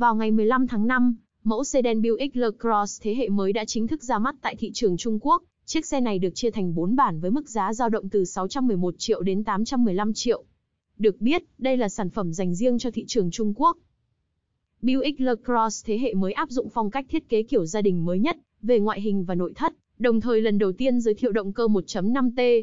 Vào ngày 15 tháng 5, mẫu sedan Buick Le Cross thế hệ mới đã chính thức ra mắt tại thị trường Trung Quốc. Chiếc xe này được chia thành 4 bản với mức giá dao động từ 611 triệu đến 815 triệu. Được biết, đây là sản phẩm dành riêng cho thị trường Trung Quốc. Buick Le Cross thế hệ mới áp dụng phong cách thiết kế kiểu gia đình mới nhất về ngoại hình và nội thất, đồng thời lần đầu tiên giới thiệu động cơ 1.5T.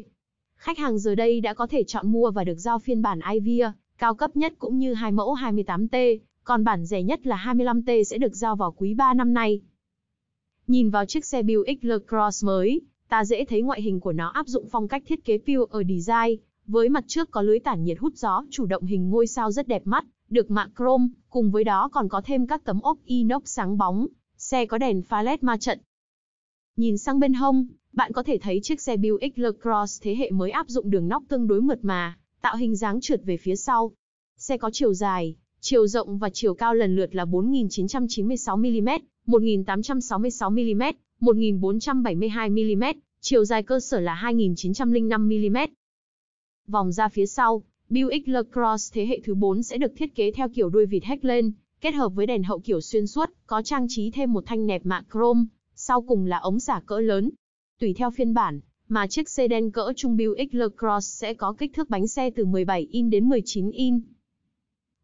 Khách hàng giờ đây đã có thể chọn mua và được giao phiên bản iVia cao cấp nhất cũng như hai mẫu 28T còn bản rẻ nhất là 25T sẽ được giao vào quý 3 năm nay. Nhìn vào chiếc xe Buick LeCross mới, ta dễ thấy ngoại hình của nó áp dụng phong cách thiết kế Pure Design, với mặt trước có lưới tản nhiệt hút gió chủ động hình ngôi sao rất đẹp mắt, được mạ chrome, cùng với đó còn có thêm các tấm ốp inox sáng bóng, xe có đèn pha LED ma trận. Nhìn sang bên hông, bạn có thể thấy chiếc xe Buick LeCross thế hệ mới áp dụng đường nóc tương đối mượt mà, tạo hình dáng trượt về phía sau. Xe có chiều dài Chiều rộng và chiều cao lần lượt là 4.996mm, 1.866mm, 1.472mm, chiều dài cơ sở là 2.905mm. Vòng ra phía sau, Buick LaCrosse thế hệ thứ 4 sẽ được thiết kế theo kiểu đuôi vịt hách lên, kết hợp với đèn hậu kiểu xuyên suốt, có trang trí thêm một thanh nẹp mạ chrome, sau cùng là ống xả cỡ lớn. Tùy theo phiên bản, mà chiếc sedan cỡ trung Buick LaCrosse sẽ có kích thước bánh xe từ 17 in đến 19 in.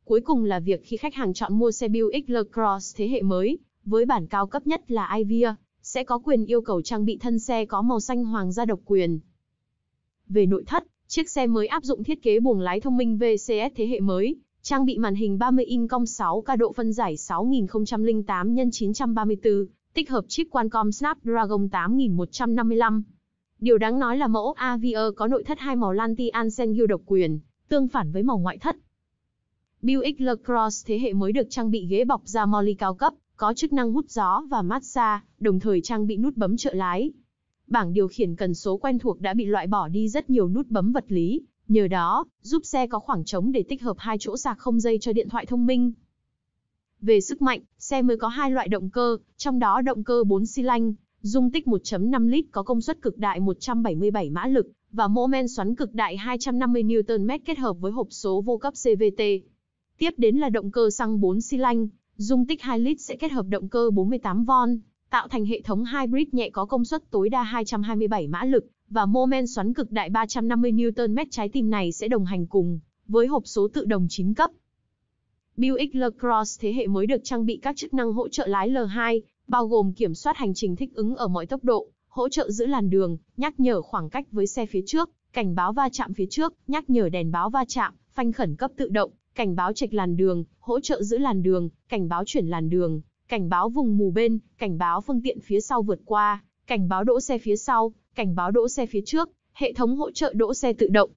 Cuối cùng là việc khi khách hàng chọn mua xe Buick LeCross thế hệ mới, với bản cao cấp nhất là iVia, sẽ có quyền yêu cầu trang bị thân xe có màu xanh hoàng gia độc quyền. Về nội thất, chiếc xe mới áp dụng thiết kế buồng lái thông minh VCS thế hệ mới, trang bị màn hình 30 inch cong 6K độ phân giải 6008 x 934, tích hợp chip Qualcomm Snapdragon 8155. Điều đáng nói là mẫu Avia có nội thất hai màu Lantian Sengyu độc quyền, tương phản với màu ngoại thất Buick LaCrosse thế hệ mới được trang bị ghế bọc da Molly cao cấp, có chức năng hút gió và massage, đồng thời trang bị nút bấm trợ lái. Bảng điều khiển cần số quen thuộc đã bị loại bỏ đi rất nhiều nút bấm vật lý, nhờ đó, giúp xe có khoảng trống để tích hợp hai chỗ sạc không dây cho điện thoại thông minh. Về sức mạnh, xe mới có hai loại động cơ, trong đó động cơ 4 xi lanh, dung tích 1.5 lít có công suất cực đại 177 mã lực và mô men xoắn cực đại 250 Nm kết hợp với hộp số vô cấp CVT. Tiếp đến là động cơ xăng 4 xi lanh, dung tích 2 lít sẽ kết hợp động cơ 48V, tạo thành hệ thống hybrid nhẹ có công suất tối đa 227 mã lực và mô men xoắn cực đại 350 Nm trái tim này sẽ đồng hành cùng với hộp số tự động 9 cấp. Buick LaCrosse thế hệ mới được trang bị các chức năng hỗ trợ lái L2, bao gồm kiểm soát hành trình thích ứng ở mọi tốc độ, hỗ trợ giữ làn đường, nhắc nhở khoảng cách với xe phía trước, cảnh báo va chạm phía trước, nhắc nhở đèn báo va chạm, phanh khẩn cấp tự động, cảnh báo trạch làn đường, hỗ trợ giữ làn đường, cảnh báo chuyển làn đường, cảnh báo vùng mù bên, cảnh báo phương tiện phía sau vượt qua, cảnh báo đỗ xe phía sau, cảnh báo đỗ xe phía trước, hệ thống hỗ trợ đỗ xe tự động.